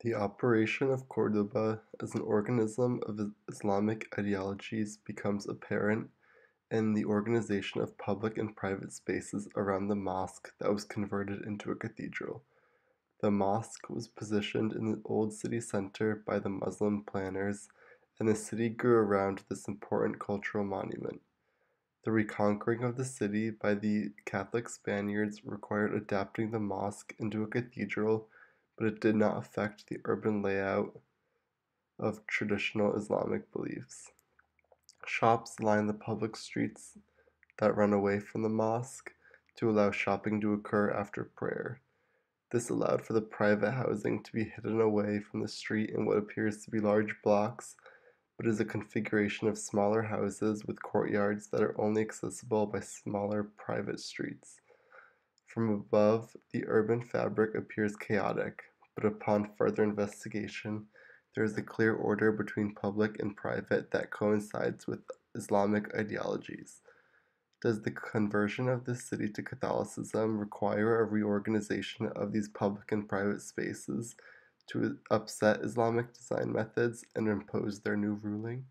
The operation of Cordoba as an organism of Islamic ideologies becomes apparent in the organization of public and private spaces around the mosque that was converted into a cathedral. The mosque was positioned in the old city center by the Muslim planners, and the city grew around this important cultural monument. The reconquering of the city by the Catholic Spaniards required adapting the mosque into a cathedral but it did not affect the urban layout of traditional Islamic beliefs. Shops line the public streets that run away from the mosque to allow shopping to occur after prayer. This allowed for the private housing to be hidden away from the street in what appears to be large blocks, but is a configuration of smaller houses with courtyards that are only accessible by smaller private streets. From above, the urban fabric appears chaotic, but upon further investigation, there is a clear order between public and private that coincides with Islamic ideologies. Does the conversion of this city to Catholicism require a reorganization of these public and private spaces to upset Islamic design methods and impose their new ruling?